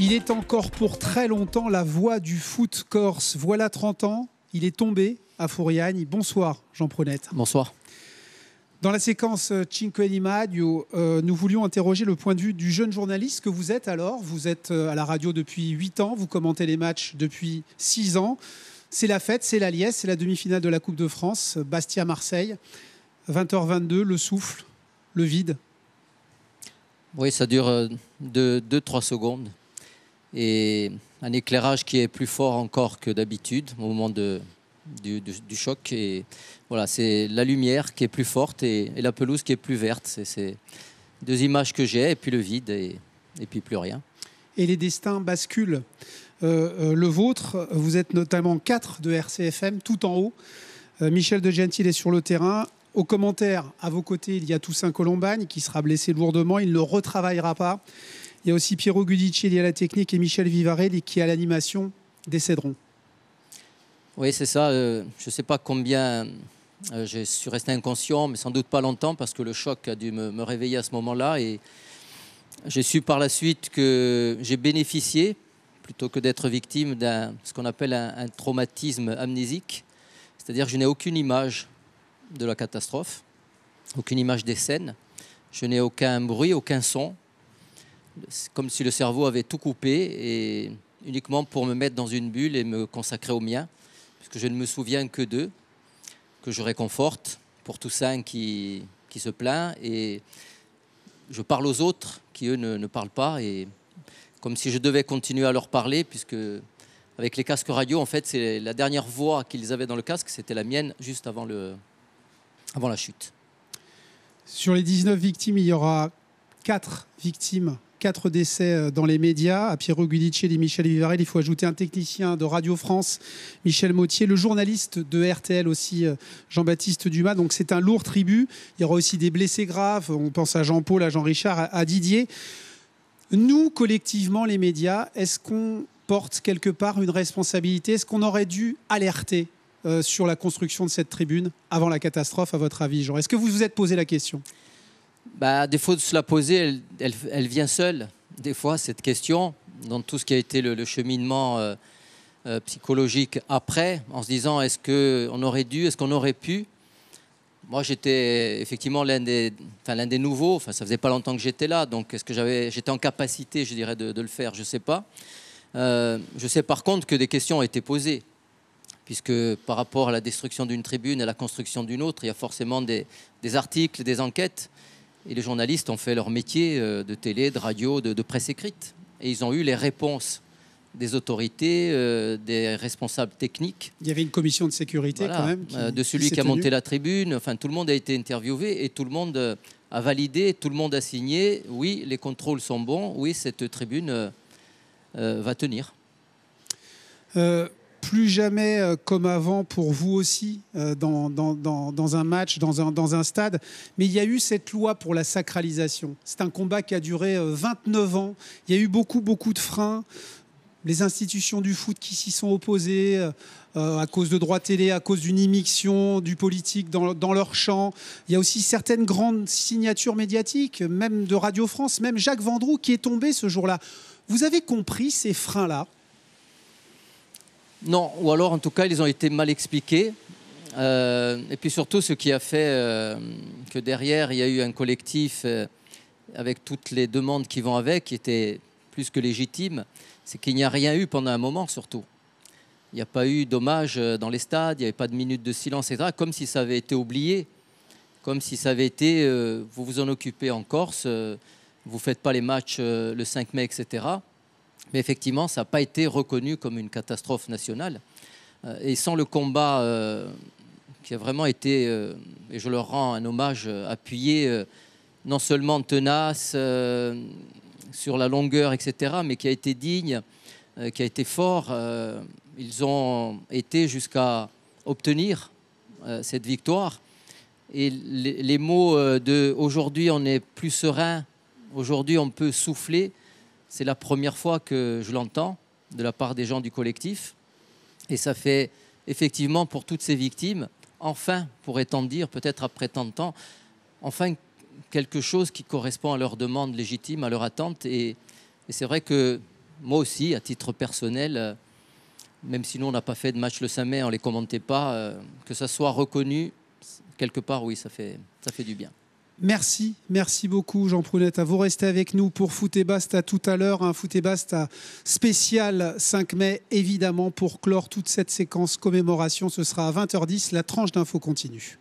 Il est encore pour très longtemps la voix du foot corse. Voilà 30 ans, il est tombé à Fouriani. Bonsoir Jean Pronette. Bonsoir. Dans la séquence euh, Cinque et euh, nous voulions interroger le point de vue du jeune journaliste que vous êtes alors. Vous êtes euh, à la radio depuis 8 ans, vous commentez les matchs depuis 6 ans. C'est la fête, c'est la liesse, c'est la demi-finale de la Coupe de France, Bastia-Marseille. 20h22, le souffle, le vide. Oui, ça dure 2-3 secondes et un éclairage qui est plus fort encore que d'habitude au moment de, du, choc. Et voilà, c'est la lumière qui est plus forte et, la pelouse qui est plus verte. C'est deux images que j'ai, et puis le vide, et, et, puis plus rien. Et les destins basculent. Euh, euh, le vôtre, vous êtes notamment 4 de RCFM, tout en haut. Euh, Michel De Gentil est sur le terrain. Au commentaire, à vos côtés, il y a Toussaint Colombagne qui sera blessé lourdement. Il ne retravaillera pas. Il y a aussi Piero Gudicelli à la technique et Michel Vivarelli qui, à l'animation, décéderont. Oui, c'est ça. Euh, je ne sais pas combien euh, je suis resté inconscient, mais sans doute pas longtemps parce que le choc a dû me, réveiller à ce moment-là. Et j'ai su par la suite que j'ai bénéficié, plutôt que d'être victime d'un ce qu'on appelle un traumatisme amnésique, c'est-à-dire que je n'ai aucune image de la catastrophe, aucune image des scènes, je n'ai aucun bruit, aucun son, comme si le cerveau avait tout coupé, et uniquement pour me mettre dans une bulle et me consacrer au mien, puisque je ne me souviens que d'eux, que je réconforte pour tout ça qui, qui se plaint, et je parle aux autres qui, eux, ne, parlent pas, et comme si je devais continuer à leur parler, puisque avec les casques radio, en fait, c'est la dernière voix qu'ils avaient dans le casque, c'était la mienne juste avant, le, avant la chute. Sur les 19 victimes, il y aura 4 victimes quatre décès euh, dans les médias, à Piero Guidicelli et Michel Vivarel. Il faut ajouter un technicien de Radio France, Michel Mautier, le journaliste de RTL aussi, euh, Jean-Baptiste Dumas. Donc c'est un lourd tribut. Il y aura aussi des blessés graves. On pense à Jean-Paul, à Jean-Richard, à Didier. Nous, collectivement, les médias, est-ce qu'on porte quelque part une responsabilité Est-ce qu'on aurait dû alerter euh, sur la construction de cette tribune avant la catastrophe, à votre avis, Jean Est-ce que vous vous êtes posé la question bah, défaut de se la poser, elle, vient seule. Des fois, cette question, dans tout ce qui a été le, cheminement euh, euh, psychologique après, en se disant est-ce qu'on aurait dû, est-ce qu'on aurait pu Moi, j'étais effectivement l'un des, nouveaux, enfin, ça faisait pas longtemps que j'étais là, donc est-ce que j'étais en capacité, je dirais, de, le faire Je ne sais pas. Euh, je sais par contre que des questions ont été posées puisque par rapport à la destruction d'une tribune et à la construction d'une autre, il y a forcément des articles, des enquêtes. Et les journalistes ont fait leur métier euh, de télé, de radio, de, presse écrite. Et ils ont eu les réponses des autorités, euh, des responsables techniques. Il y avait une commission de sécurité quand même. Euh, de celui qui, a monté la tribune. Enfin, tout le monde a été interviewé et tout le monde a validé, tout le monde a signé. Oui, les contrôles sont bons. Oui, cette tribune va tenir plus jamais euh, comme avant pour vous aussi euh, dans, dans, un match, dans un, stade. Mais il y a eu cette loi pour la sacralisation. C'est un combat qui a duré 29 euh, ans. Il y a eu beaucoup, beaucoup de freins. Les institutions du foot qui s'y sont opposées à cause de droits télé, à cause d'une immixtion du politique dans, dans, leur champ. Il y a aussi certaines grandes signatures médiatiques, même de Radio France, même Jacques Vendroux qui est tombé ce jour-là. Vous avez compris ces freins-là non, ou alors en tout cas, ils ont été mal expliqués. Euh, et puis surtout, ce qui a fait euh, que derrière, il y a eu un collectif euh, avec toutes les demandes qui vont avec, qui étaient plus que légitimes, c'est qu'il n'y a rien eu pendant un moment surtout. Il n'y a pas eu d'hommage dans les stades, il n'y avait pas de minute de silence, etc. Comme si ça avait été oublié, comme si ça avait été, vous vous en occupez en Corse, vous ne faites pas les matchs le 5 mai, etc. Mais effectivement, ça n'a pas été reconnu comme une catastrophe nationale. Euh, et sans le combat euh, qui a vraiment été, euh, et je leur rends un hommage appuyé, non seulement tenace, sur la longueur, etc., mais qui a été digne, qui a été fort, ils ont été jusqu'à obtenir cette victoire. Et les, les mots de aujourd'hui, on est plus serein, aujourd'hui, on peut souffler c'est la première fois que je l'entends de la part des gens du collectif. Et ça fait effectivement pour toutes ces victimes, enfin, pourrait-on dire, peut-être après tant de temps, enfin quelque chose qui correspond à leur demande légitime, à leur attente. Et, c'est vrai que moi aussi, à titre personnel, euh, même si nous, on n'a pas fait de match le samedi, on ne les commentait pas, euh, que ça soit reconnu quelque part, oui, ça fait, ça fait du bien. Merci, merci beaucoup Jean Prunette. À vous rester avec nous pour Foot et Basta tout à l'heure, un Foot et Basta spécial 5 mai évidemment pour clore toute cette séquence commémoration. Ce sera à 20h10, la tranche d'info continue.